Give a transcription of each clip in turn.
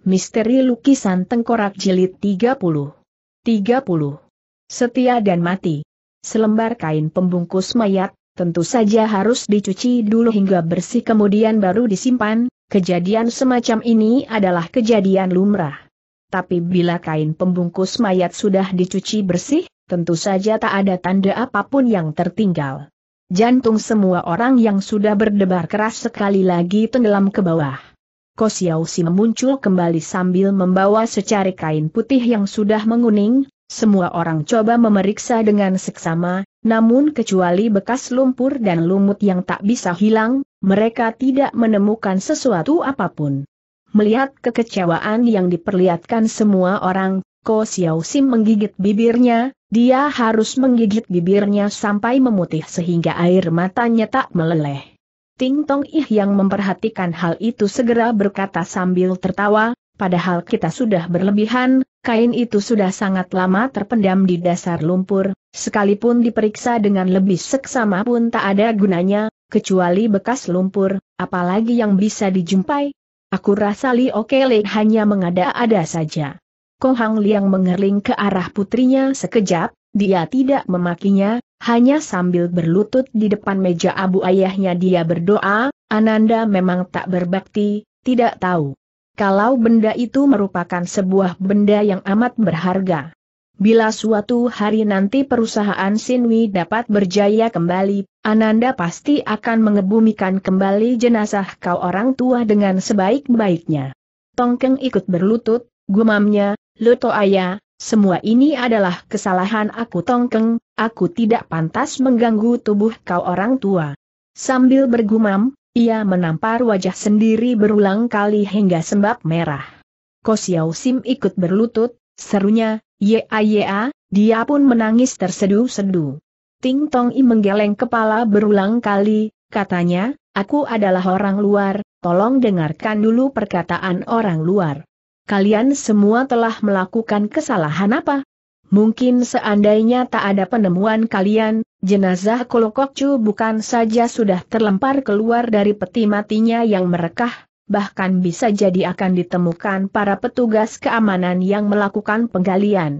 Misteri Lukisan Tengkorak Jilid 30 30. Setia dan mati. Selembar kain pembungkus mayat, tentu saja harus dicuci dulu hingga bersih kemudian baru disimpan, kejadian semacam ini adalah kejadian lumrah. Tapi bila kain pembungkus mayat sudah dicuci bersih, tentu saja tak ada tanda apapun yang tertinggal. Jantung semua orang yang sudah berdebar keras sekali lagi tenggelam ke bawah. Kosiau Si muncul kembali sambil membawa secari kain putih yang sudah menguning, semua orang coba memeriksa dengan seksama, namun kecuali bekas lumpur dan lumut yang tak bisa hilang, mereka tidak menemukan sesuatu apapun. Melihat kekecewaan yang diperlihatkan semua orang, Ko Xiao Sim menggigit bibirnya, dia harus menggigit bibirnya sampai memutih sehingga air matanya tak meleleh. Ting Tong Ih yang memperhatikan hal itu segera berkata sambil tertawa, padahal kita sudah berlebihan, kain itu sudah sangat lama terpendam di dasar lumpur, sekalipun diperiksa dengan lebih seksama pun tak ada gunanya, kecuali bekas lumpur, apalagi yang bisa dijumpai. Aku rasa Li Okele hanya mengada-ada saja. Kohang Liang mengerling ke arah putrinya sekejap, dia tidak memakinya, hanya sambil berlutut di depan meja abu ayahnya dia berdoa, Ananda memang tak berbakti, tidak tahu. Kalau benda itu merupakan sebuah benda yang amat berharga. Bila suatu hari nanti perusahaan Sinwi dapat berjaya kembali, Ananda pasti akan mengebumikan kembali jenazah kau orang tua dengan sebaik-baiknya. Tongkeng ikut berlutut, gumamnya, Luto ayah, semua ini adalah kesalahan aku Tongkeng, aku tidak pantas mengganggu tubuh kau orang tua. Sambil bergumam, ia menampar wajah sendiri berulang kali hingga sembab merah. Kosiau Sim ikut berlutut, serunya, yea yea, dia pun menangis tersedu-sedu. Ting Tong I menggeleng kepala berulang kali, katanya, aku adalah orang luar, tolong dengarkan dulu perkataan orang luar kalian semua telah melakukan kesalahan apa? Mungkin seandainya tak ada penemuan kalian, jenazah Kolokokcu bukan saja sudah terlempar keluar dari peti matinya yang merekah, bahkan bisa jadi akan ditemukan para petugas keamanan yang melakukan penggalian.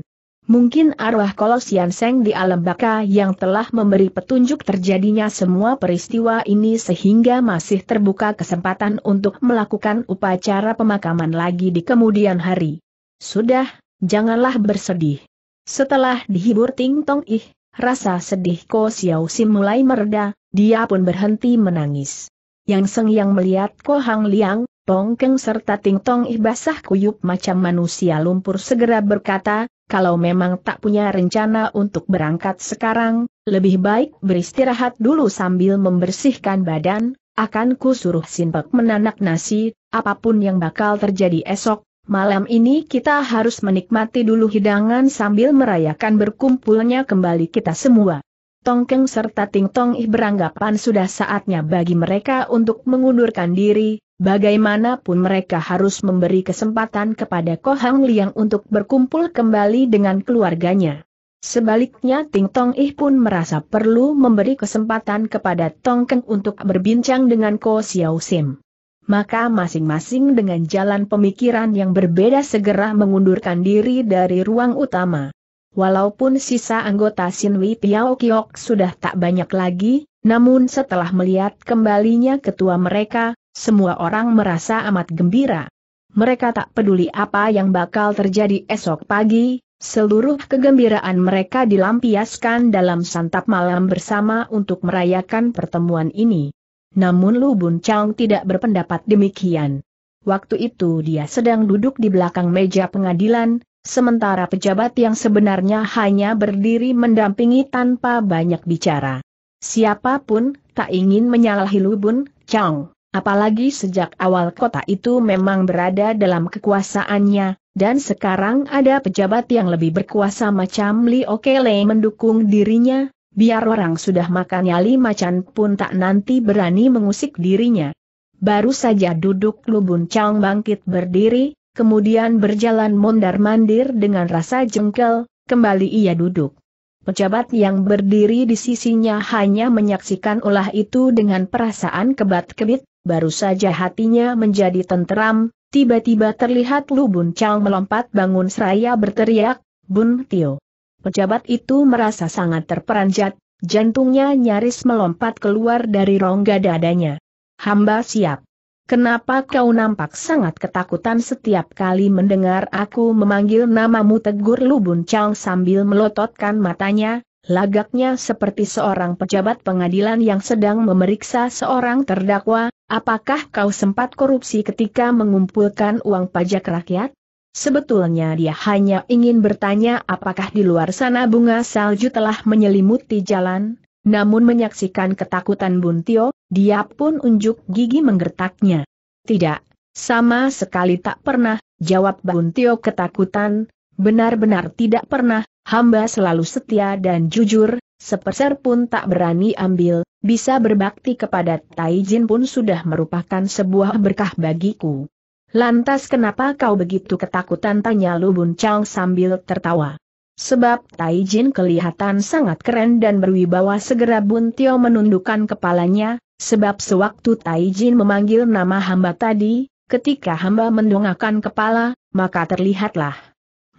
Mungkin arwah Kolos Yan Seng di alam baka yang telah memberi petunjuk terjadinya semua peristiwa ini sehingga masih terbuka kesempatan untuk melakukan upacara pemakaman lagi di kemudian hari. Sudah, janganlah bersedih. Setelah dihibur Ting Tong Ih, rasa sedih Ko Xiao Sim mulai mereda, dia pun berhenti menangis. Yang Seng yang melihat Ko Hang Liang, Tong Keng serta Ting Tong Ih basah kuyup macam manusia lumpur segera berkata, kalau memang tak punya rencana untuk berangkat sekarang, lebih baik beristirahat dulu sambil membersihkan badan, akan kusuruh suruh Sinpek menanak nasi, apapun yang bakal terjadi esok, malam ini kita harus menikmati dulu hidangan sambil merayakan berkumpulnya kembali kita semua. Tongkeng serta Ting Tong Ih beranggapan sudah saatnya bagi mereka untuk mengundurkan diri, bagaimanapun mereka harus memberi kesempatan kepada Ko Hang Liang untuk berkumpul kembali dengan keluarganya. Sebaliknya Ting Tong Ih pun merasa perlu memberi kesempatan kepada Tongkeng untuk berbincang dengan Ko Xiao Sim. Maka masing-masing dengan jalan pemikiran yang berbeda segera mengundurkan diri dari ruang utama. Walaupun sisa anggota Sinwi Piao Kiok sudah tak banyak lagi, namun setelah melihat kembalinya ketua mereka, semua orang merasa amat gembira. Mereka tak peduli apa yang bakal terjadi esok pagi, seluruh kegembiraan mereka dilampiaskan dalam santap malam bersama untuk merayakan pertemuan ini. Namun Lu Bun Chang tidak berpendapat demikian. Waktu itu dia sedang duduk di belakang meja pengadilan, Sementara pejabat yang sebenarnya hanya berdiri mendampingi tanpa banyak bicara. Siapapun, tak ingin menyalahi Lubun, Chang. Apalagi sejak awal kota itu memang berada dalam kekuasaannya, dan sekarang ada pejabat yang lebih berkuasa macam Li Okele mendukung dirinya, biar orang sudah makan nyali macan pun tak nanti berani mengusik dirinya. Baru saja duduk Lubun Chang bangkit berdiri, kemudian berjalan mondar-mandir dengan rasa jengkel, kembali ia duduk. Pejabat yang berdiri di sisinya hanya menyaksikan ulah itu dengan perasaan kebat-kebit, baru saja hatinya menjadi tenteram, tiba-tiba terlihat Lubun Chao melompat bangun seraya berteriak, Bun Tio. Pejabat itu merasa sangat terperanjat, jantungnya nyaris melompat keluar dari rongga dadanya. Hamba siap. Kenapa kau nampak sangat ketakutan setiap kali mendengar aku memanggil namamu tegur Lubun Chang sambil melototkan matanya, lagaknya seperti seorang pejabat pengadilan yang sedang memeriksa seorang terdakwa, apakah kau sempat korupsi ketika mengumpulkan uang pajak rakyat? Sebetulnya dia hanya ingin bertanya apakah di luar sana bunga salju telah menyelimuti jalan, namun menyaksikan ketakutan Buntio, dia pun unjuk gigi menggertaknya. Tidak, sama sekali tak pernah, jawab Buntio ketakutan, benar-benar tidak pernah, hamba selalu setia dan jujur, sepeser pun tak berani ambil, bisa berbakti kepada Taijin pun sudah merupakan sebuah berkah bagiku. Lantas kenapa kau begitu ketakutan tanya Lu Buncang sambil tertawa. Sebab Tai Jin kelihatan sangat keren dan berwibawa segera Bun Tio menundukkan kepalanya, sebab sewaktu Tai Jin memanggil nama hamba tadi, ketika hamba mendongakkan kepala, maka terlihatlah.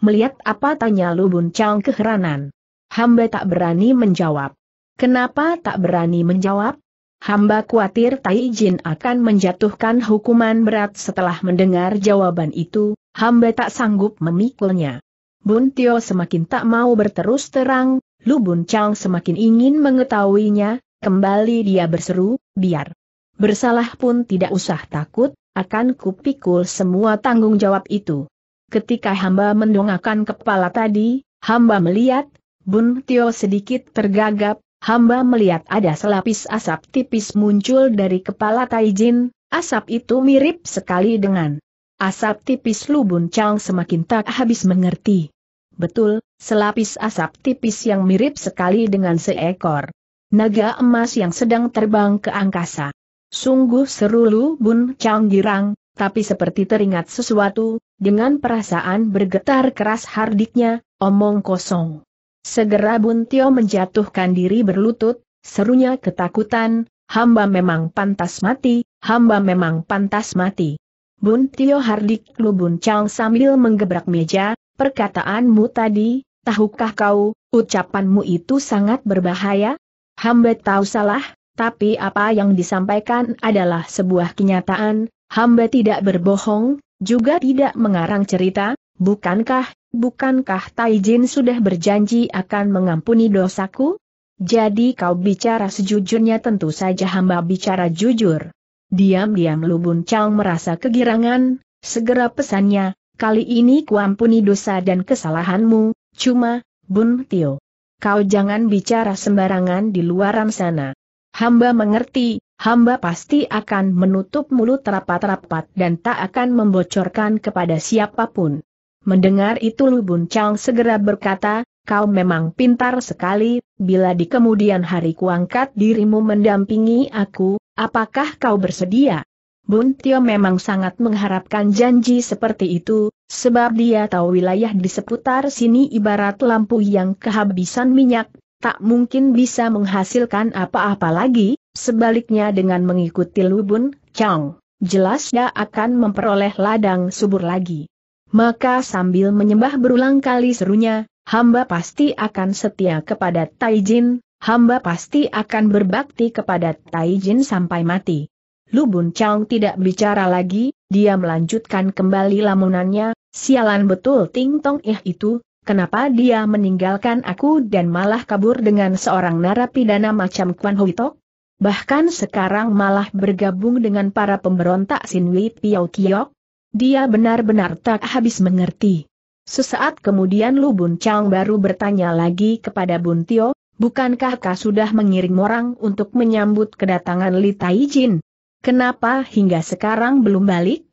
Melihat apa tanya Lu Bun Chang keheranan. Hamba tak berani menjawab. Kenapa tak berani menjawab? Hamba khawatir Tai Jin akan menjatuhkan hukuman berat setelah mendengar jawaban itu, hamba tak sanggup memikulnya. Bun Tio semakin tak mau berterus terang, Lu Bun Chang semakin ingin mengetahuinya, kembali dia berseru, biar bersalah pun tidak usah takut, akan kupikul semua tanggung jawab itu. Ketika hamba mendongakkan kepala tadi, hamba melihat, Bun Tio sedikit tergagap, hamba melihat ada selapis asap tipis muncul dari kepala Taijin, asap itu mirip sekali dengan Asap tipis Lubun Chang semakin tak habis mengerti. Betul, selapis asap tipis yang mirip sekali dengan seekor naga emas yang sedang terbang ke angkasa. Sungguh seru Lu Bun Chang girang, tapi seperti teringat sesuatu, dengan perasaan bergetar keras hardiknya, omong kosong. Segera Bun Tio menjatuhkan diri berlutut, serunya ketakutan, hamba memang pantas mati, hamba memang pantas mati. Bun Tio Hardik Lubun Chang sambil menggebrak meja, perkataanmu tadi, tahukah kau, ucapanmu itu sangat berbahaya? Hamba tahu salah, tapi apa yang disampaikan adalah sebuah kenyataan, hamba tidak berbohong, juga tidak mengarang cerita, bukankah, bukankah Taijin sudah berjanji akan mengampuni dosaku? Jadi kau bicara sejujurnya tentu saja hamba bicara jujur. Diam-diam Lubun Chao merasa kegirangan, segera pesannya, kali ini kuampuni dosa dan kesalahanmu, cuma, Bun Tio. Kau jangan bicara sembarangan di luar sana. Hamba mengerti, hamba pasti akan menutup mulut rapat-rapat dan tak akan membocorkan kepada siapapun. Mendengar itu Lubun Chao segera berkata, kau memang pintar sekali, bila di kemudian hari kuangkat dirimu mendampingi aku, apakah kau bersedia? Bun Tio memang sangat mengharapkan janji seperti itu, sebab dia tahu wilayah di seputar sini ibarat lampu yang kehabisan minyak, tak mungkin bisa menghasilkan apa-apa lagi, sebaliknya dengan mengikuti Lubun, Chang, jelas dia akan memperoleh ladang subur lagi. Maka sambil menyembah berulang kali serunya, hamba pasti akan setia kepada Taijin, hamba pasti akan berbakti kepada Taijin sampai mati. Lu Bun Chang tidak bicara lagi, dia melanjutkan kembali lamunannya, sialan betul Ting Tong eh itu, kenapa dia meninggalkan aku dan malah kabur dengan seorang narapidana macam Kwan Hui Tok? Bahkan sekarang malah bergabung dengan para pemberontak Sin Wei Piao Kiok? Dia benar-benar tak habis mengerti. Sesaat kemudian Lubun Chang baru bertanya lagi kepada Bun Tio, bukankah kau sudah mengirim orang untuk menyambut kedatangan Li Taijin? Kenapa hingga sekarang belum balik?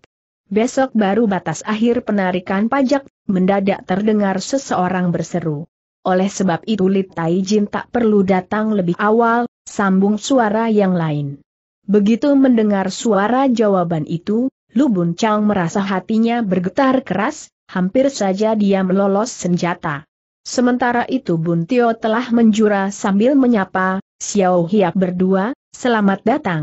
Besok baru batas akhir penarikan pajak, mendadak terdengar seseorang berseru. Oleh sebab itu Li Taijin tak perlu datang lebih awal, sambung suara yang lain. Begitu mendengar suara jawaban itu, Lubun Chang merasa hatinya bergetar keras, hampir saja dia melolos senjata. Sementara itu Bun Tio telah menjura sambil menyapa, Xiao Hiap berdua, selamat datang.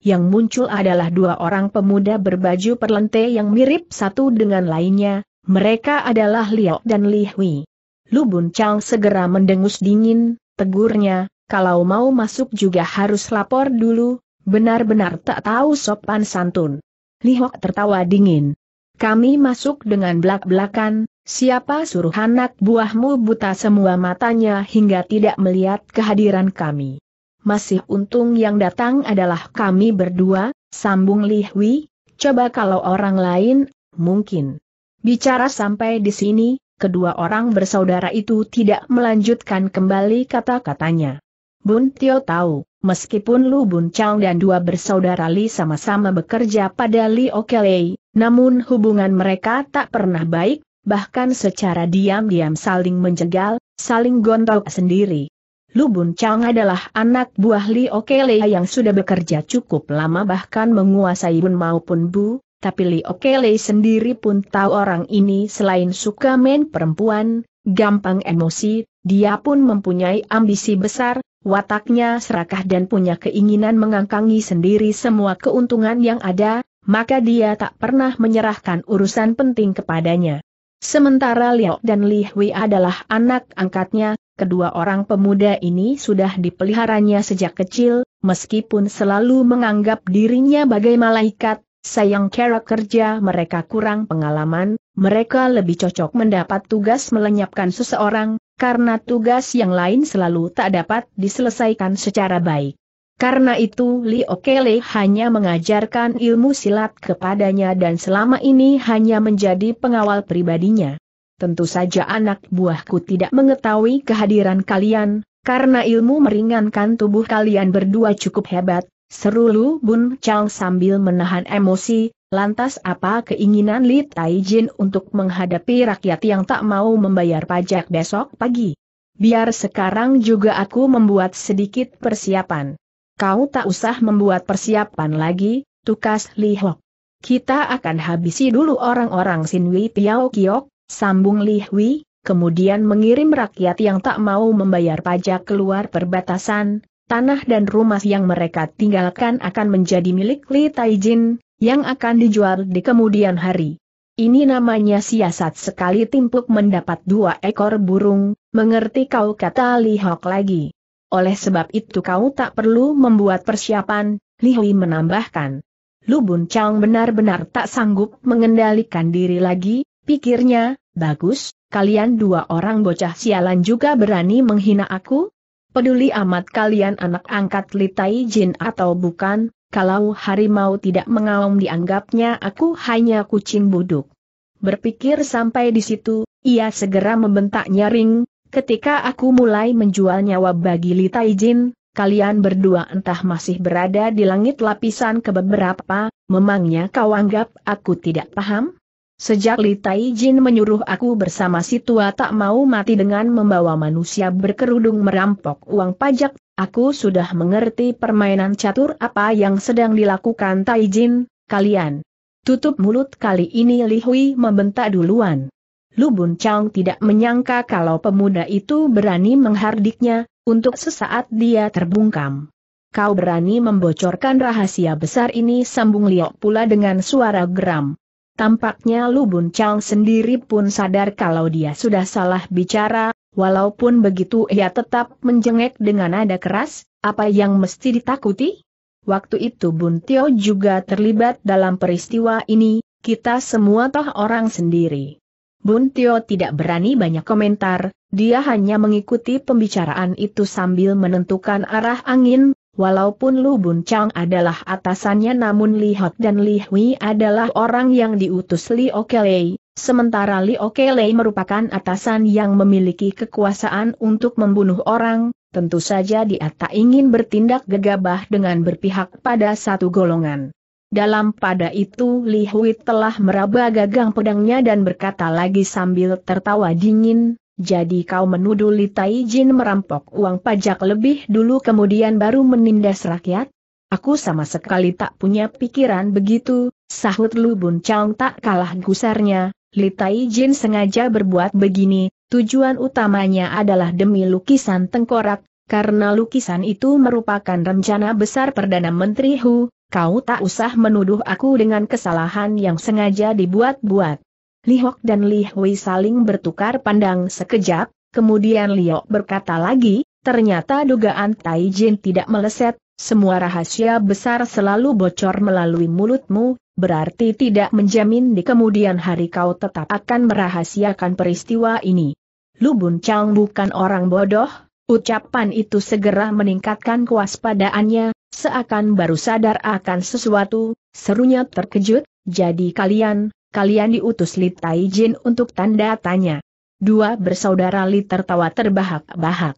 Yang muncul adalah dua orang pemuda berbaju perlente yang mirip satu dengan lainnya, mereka adalah Liao dan Li Hui. Lu Bun Chang segera mendengus dingin, tegurnya, kalau mau masuk juga harus lapor dulu, benar-benar tak tahu sopan santun. Li Hok tertawa dingin. Kami masuk dengan belak-belakan, siapa suruh anak buahmu buta semua matanya hingga tidak melihat kehadiran kami. Masih untung yang datang adalah kami berdua, sambung Lihwi, coba kalau orang lain, mungkin. Bicara sampai di sini, kedua orang bersaudara itu tidak melanjutkan kembali kata-katanya. Bun Tio tahu, Meskipun Lu Bun Chang dan dua bersaudara Li sama-sama bekerja pada Li Okelei, namun hubungan mereka tak pernah baik, bahkan secara diam-diam saling menjegal, saling gontok sendiri. Lu Bun Chang adalah anak buah Li Okele yang sudah bekerja cukup lama bahkan menguasai Bun maupun Bu, tapi Li Okele sendiri pun tahu orang ini selain suka main perempuan, gampang emosi, dia pun mempunyai ambisi besar, wataknya serakah dan punya keinginan mengangkangi sendiri semua keuntungan yang ada, maka dia tak pernah menyerahkan urusan penting kepadanya. Sementara Liao dan Li Hui adalah anak angkatnya, kedua orang pemuda ini sudah dipeliharanya sejak kecil, meskipun selalu menganggap dirinya bagai malaikat, sayang cara kerja mereka kurang pengalaman, mereka lebih cocok mendapat tugas melenyapkan seseorang, karena tugas yang lain selalu tak dapat diselesaikan secara baik. Karena itu Li Okele hanya mengajarkan ilmu silat kepadanya dan selama ini hanya menjadi pengawal pribadinya. Tentu saja anak buahku tidak mengetahui kehadiran kalian, karena ilmu meringankan tubuh kalian berdua cukup hebat, seru Lu Bun Chang sambil menahan emosi, Lantas apa keinginan Li Taijin untuk menghadapi rakyat yang tak mau membayar pajak besok pagi? Biar sekarang juga aku membuat sedikit persiapan. Kau tak usah membuat persiapan lagi, tukas Li Hok. Kita akan habisi dulu orang-orang Sinwi Tiao Kiok, sambung Li Hui, kemudian mengirim rakyat yang tak mau membayar pajak keluar perbatasan, tanah dan rumah yang mereka tinggalkan akan menjadi milik Li Taijin, yang akan dijual di kemudian hari. Ini namanya siasat sekali timpuk mendapat dua ekor burung, mengerti kau kata Li Hok lagi. Oleh sebab itu kau tak perlu membuat persiapan, Li Hui menambahkan. Lu Bun Chang benar-benar tak sanggup mengendalikan diri lagi, pikirnya, bagus, kalian dua orang bocah sialan juga berani menghina aku? Peduli amat kalian anak angkat Li Tai Jin atau bukan, kalau harimau tidak mengaum dianggapnya aku hanya kucing buduk. Berpikir sampai di situ, ia segera membentak nyaring, ketika aku mulai menjual nyawa bagi Lita Ijin, kalian berdua entah masih berada di langit lapisan kebeberapa, memangnya kau anggap aku tidak paham? Sejak Lita Jin menyuruh aku bersama si tua tak mau mati dengan membawa manusia berkerudung merampok uang pajak Aku sudah mengerti permainan catur apa yang sedang dilakukan Taijin, kalian. Tutup mulut kali ini Li Hui membentak duluan. Lu Bun Chang tidak menyangka kalau pemuda itu berani menghardiknya, untuk sesaat dia terbungkam. Kau berani membocorkan rahasia besar ini sambung Liok pula dengan suara geram. Tampaknya Lu Bun Chang sendiri pun sadar kalau dia sudah salah bicara, Walaupun begitu ia tetap menjengek dengan nada keras, apa yang mesti ditakuti? Waktu itu Bun Tio juga terlibat dalam peristiwa ini, kita semua toh orang sendiri. Bun Tio tidak berani banyak komentar, dia hanya mengikuti pembicaraan itu sambil menentukan arah angin, walaupun Lu Bun Chang adalah atasannya namun Li Hot dan Li Hui adalah orang yang diutus Li Okelei, Sementara Oke Kelei merupakan atasan yang memiliki kekuasaan untuk membunuh orang, tentu saja dia tak ingin bertindak gegabah dengan berpihak pada satu golongan. Dalam pada itu Li Hui telah meraba gagang pedangnya dan berkata lagi sambil tertawa dingin, jadi kau menuduh Li Tai Jin merampok uang pajak lebih dulu kemudian baru menindas rakyat? Aku sama sekali tak punya pikiran begitu, sahut Lu Bun Chang tak kalah gusarnya, Li Tai Jin sengaja berbuat begini, tujuan utamanya adalah demi lukisan tengkorak, karena lukisan itu merupakan rencana besar Perdana Menteri Hu, kau tak usah menuduh aku dengan kesalahan yang sengaja dibuat-buat. Li Hok dan Li Hui saling bertukar pandang sekejap, kemudian Li Hok berkata lagi, ternyata dugaan Tai Jin tidak meleset, semua rahasia besar selalu bocor melalui mulutmu, berarti tidak menjamin di kemudian hari kau tetap akan merahasiakan peristiwa ini. Lubun Bun Chang bukan orang bodoh, ucapan itu segera meningkatkan kewaspadaannya, seakan baru sadar akan sesuatu, serunya terkejut, jadi kalian, kalian diutus Li Tai Jin untuk tanda tanya. Dua bersaudara Li tertawa terbahak-bahak.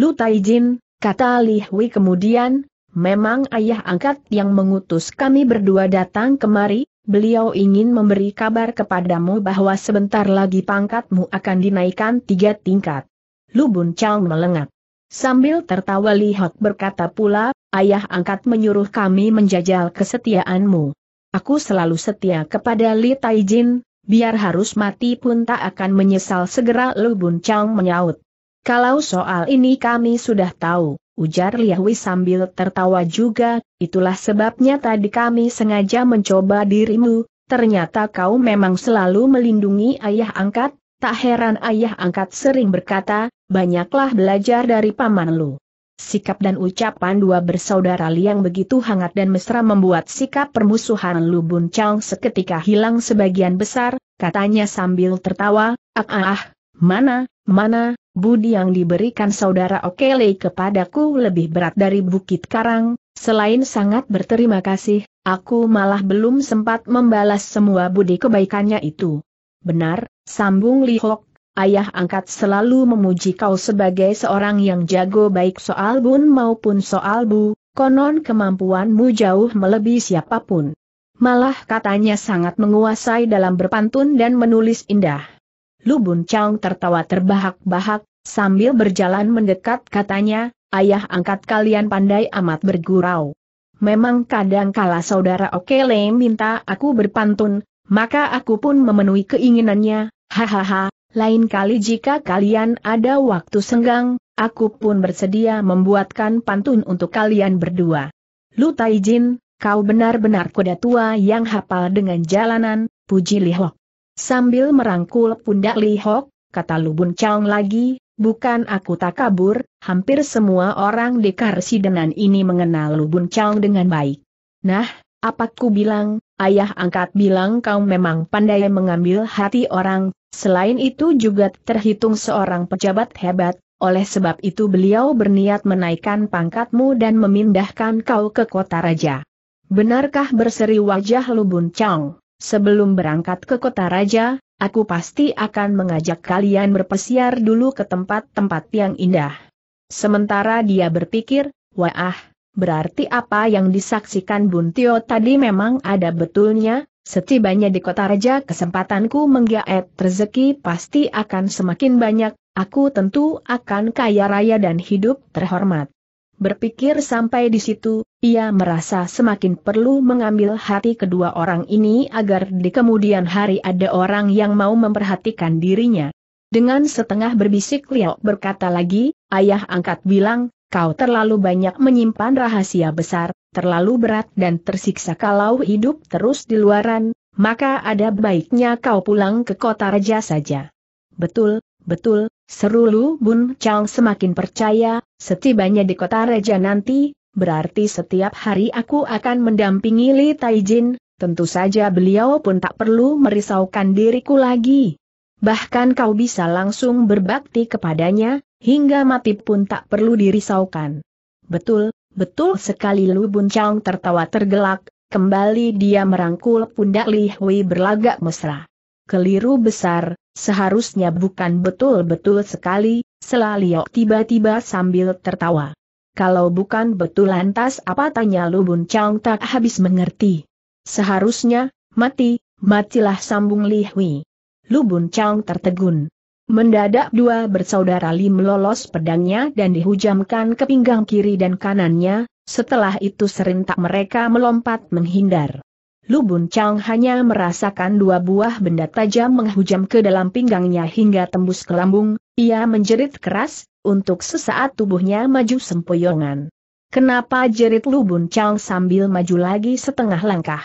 Lu Tai Jin, kata Li Hui kemudian, memang ayah angkat yang mengutus kami berdua datang kemari, beliau ingin memberi kabar kepadamu bahwa sebentar lagi pangkatmu akan dinaikkan tiga tingkat. Lubun Chang melengat, Sambil tertawa Li Hok berkata pula, ayah angkat menyuruh kami menjajal kesetiaanmu. Aku selalu setia kepada Li Taijin, biar harus mati pun tak akan menyesal segera Lubun Chang menyaut. Kalau soal ini kami sudah tahu ujar Liahui sambil tertawa juga, itulah sebabnya tadi kami sengaja mencoba dirimu, ternyata kau memang selalu melindungi ayah angkat, tak heran ayah angkat sering berkata, banyaklah belajar dari paman lu. Sikap dan ucapan dua bersaudara Liang begitu hangat dan mesra membuat sikap permusuhan Lu Bun Chang seketika hilang sebagian besar, katanya sambil tertawa, ah ah ah, mana, Mana, budi yang diberikan saudara Okele kepadaku lebih berat dari Bukit Karang, selain sangat berterima kasih, aku malah belum sempat membalas semua budi kebaikannya itu. Benar, sambung Lihok, ayah angkat selalu memuji kau sebagai seorang yang jago baik soal bun maupun soal bu, konon kemampuanmu jauh melebihi siapapun. Malah katanya sangat menguasai dalam berpantun dan menulis indah. Lubun Bun Chang tertawa terbahak-bahak, sambil berjalan mendekat katanya, ayah angkat kalian pandai amat bergurau. Memang kadang kala saudara Okele minta aku berpantun, maka aku pun memenuhi keinginannya, hahaha, lain kali jika kalian ada waktu senggang, aku pun bersedia membuatkan pantun untuk kalian berdua. Lu Taijin, kau benar-benar kuda tua yang hafal dengan jalanan, puji Lihok. Sambil merangkul pundak Li Hok, kata Lubun Chang lagi, bukan aku tak kabur, hampir semua orang di Karsidenan ini mengenal Lubun Chang dengan baik. Nah, apa ku bilang, ayah angkat bilang kau memang pandai mengambil hati orang, selain itu juga terhitung seorang pejabat hebat, oleh sebab itu beliau berniat menaikkan pangkatmu dan memindahkan kau ke kota raja. Benarkah berseri wajah Lubun Chang? Sebelum berangkat ke kota raja, aku pasti akan mengajak kalian berpesiar dulu ke tempat-tempat yang indah. Sementara dia berpikir, wah, berarti apa yang disaksikan Buntio tadi memang ada betulnya, setibanya di kota raja kesempatanku menggaet rezeki pasti akan semakin banyak, aku tentu akan kaya raya dan hidup terhormat. Berpikir sampai di situ, ia merasa semakin perlu mengambil hati kedua orang ini agar di kemudian hari ada orang yang mau memperhatikan dirinya. Dengan setengah berbisik Liao berkata lagi, ayah angkat bilang, kau terlalu banyak menyimpan rahasia besar, terlalu berat dan tersiksa kalau hidup terus di luaran, maka ada baiknya kau pulang ke kota raja saja. Betul, betul, seru Lu Bun Chang semakin percaya, setibanya di kota raja nanti, berarti setiap hari aku akan mendampingi Li Taijin, tentu saja beliau pun tak perlu merisaukan diriku lagi. Bahkan kau bisa langsung berbakti kepadanya, hingga mati pun tak perlu dirisaukan. Betul, betul sekali Lu Bun Chang tertawa tergelak, kembali dia merangkul pundak Li Hui berlagak mesra. Keliru besar, seharusnya bukan betul-betul sekali, selalu tiba-tiba sambil tertawa. Kalau bukan betul lantas apa tanya Lubun Chang tak habis mengerti. Seharusnya, mati, matilah sambung Li Hui. Lubun Chang tertegun. Mendadak dua bersaudara Li melolos pedangnya dan dihujamkan ke pinggang kiri dan kanannya, setelah itu serentak mereka melompat menghindar. Lubun Chang hanya merasakan dua buah benda tajam menghujam ke dalam pinggangnya hingga tembus ke lambung, ia menjerit keras, untuk sesaat tubuhnya maju sempoyongan. Kenapa jerit lu Chang sambil maju lagi setengah langkah?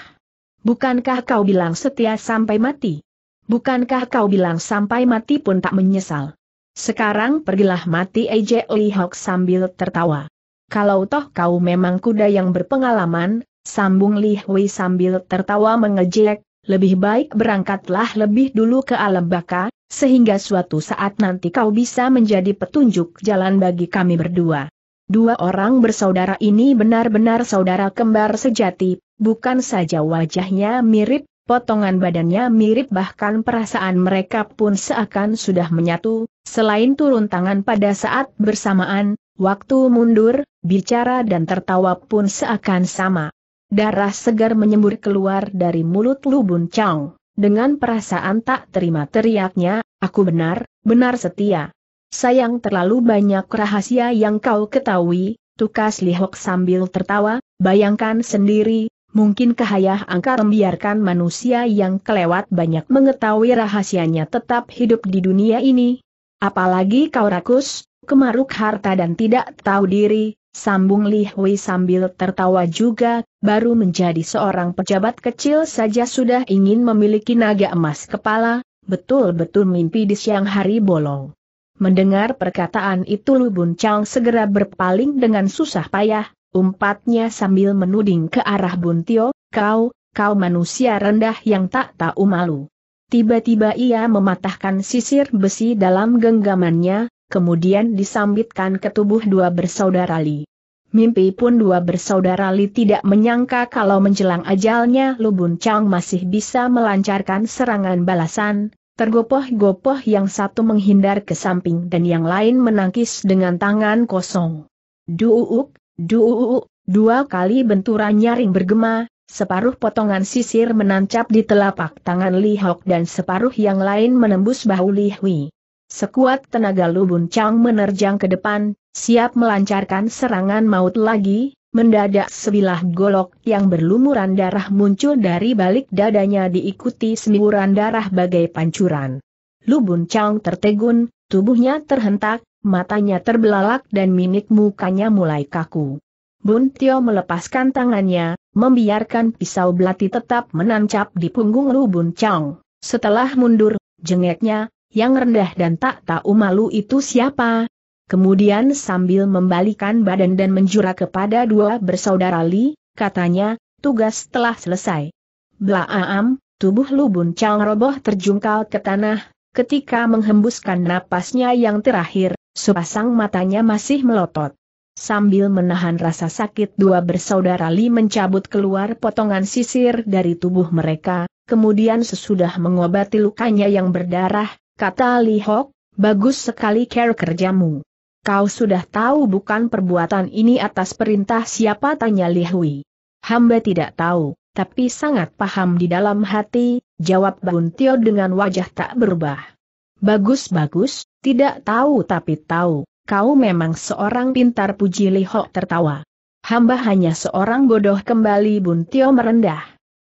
Bukankah kau bilang setia sampai mati? Bukankah kau bilang sampai mati pun tak menyesal? Sekarang pergilah mati E.J. Li Hok sambil tertawa. Kalau toh kau memang kuda yang berpengalaman, sambung Li Hui sambil tertawa mengejek, lebih baik berangkatlah lebih dulu ke alam baka, sehingga suatu saat nanti kau bisa menjadi petunjuk jalan bagi kami berdua. Dua orang bersaudara ini benar-benar saudara kembar sejati, bukan saja wajahnya mirip, potongan badannya mirip bahkan perasaan mereka pun seakan sudah menyatu, selain turun tangan pada saat bersamaan, waktu mundur, bicara dan tertawa pun seakan sama. Darah segar menyembur keluar dari mulut Lubun Chang dengan perasaan tak terima teriaknya, aku benar, benar setia. Sayang terlalu banyak rahasia yang kau ketahui, tukas lihok sambil tertawa, bayangkan sendiri, mungkin kahayah angka membiarkan manusia yang kelewat banyak mengetahui rahasianya tetap hidup di dunia ini. Apalagi kau rakus, kemaruk harta dan tidak tahu diri, Sambung Li Hui sambil tertawa juga, baru menjadi seorang pejabat kecil saja sudah ingin memiliki naga emas kepala, betul-betul mimpi di siang hari bolong. Mendengar perkataan itu Lu Bun Chang segera berpaling dengan susah payah, umpatnya sambil menuding ke arah Bun Tio, kau, kau manusia rendah yang tak tahu malu. Tiba-tiba ia mematahkan sisir besi dalam genggamannya, kemudian disambitkan ke tubuh dua bersaudara Li. Mimpi pun dua bersaudara Li tidak menyangka kalau menjelang ajalnya Lubun Chang masih bisa melancarkan serangan balasan, tergopoh-gopoh yang satu menghindar ke samping dan yang lain menangkis dengan tangan kosong. Duuk, duuk, dua kali benturan nyaring bergema, separuh potongan sisir menancap di telapak tangan Li Hok dan separuh yang lain menembus bahu Li Hui. Sekuat tenaga Lubun Chang menerjang ke depan, siap melancarkan serangan maut lagi, mendadak sebilah golok yang berlumuran darah muncul dari balik dadanya diikuti semburan darah bagai pancuran. Lubun Chang tertegun, tubuhnya terhentak, matanya terbelalak dan mimik mukanya mulai kaku. Bun Tio melepaskan tangannya, membiarkan pisau belati tetap menancap di punggung Lubun Chang. Setelah mundur, jengeknya, yang rendah dan tak tahu malu itu siapa. Kemudian sambil membalikan badan dan menjura kepada dua bersaudara Li, katanya, tugas telah selesai. Blaam, tubuh Lubun Chang roboh terjungkal ke tanah, ketika menghembuskan napasnya yang terakhir, sepasang matanya masih melotot. Sambil menahan rasa sakit dua bersaudara Li mencabut keluar potongan sisir dari tubuh mereka, kemudian sesudah mengobati lukanya yang berdarah, kata Li Hok, bagus sekali care kerjamu. Kau sudah tahu bukan perbuatan ini atas perintah siapa tanya Li Hui. Hamba tidak tahu, tapi sangat paham di dalam hati, jawab Bun Tio dengan wajah tak berubah. Bagus-bagus, tidak tahu tapi tahu, kau memang seorang pintar puji Li Hok tertawa. Hamba hanya seorang bodoh kembali Bun Tio merendah.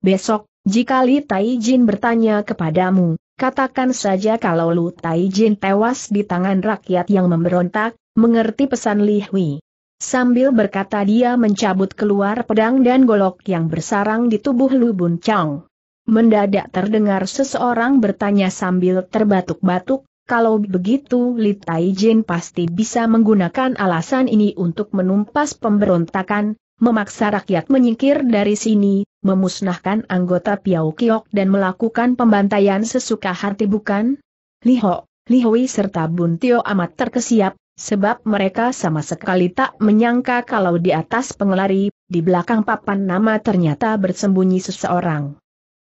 Besok, jika Li Tai Jin bertanya kepadamu, Katakan saja kalau Lu Taijin tewas di tangan rakyat yang memberontak, mengerti pesan Li Hui. Sambil berkata dia mencabut keluar pedang dan golok yang bersarang di tubuh Lu Bun Chang. Mendadak terdengar seseorang bertanya sambil terbatuk-batuk, kalau begitu Li Taijin pasti bisa menggunakan alasan ini untuk menumpas pemberontakan, memaksa rakyat menyingkir dari sini, memusnahkan anggota Piau Kiok dan melakukan pembantaian sesuka hati bukan? Liho, Lihoi serta Bun Tio amat terkesiap, sebab mereka sama sekali tak menyangka kalau di atas pengelari, di belakang papan nama ternyata bersembunyi seseorang.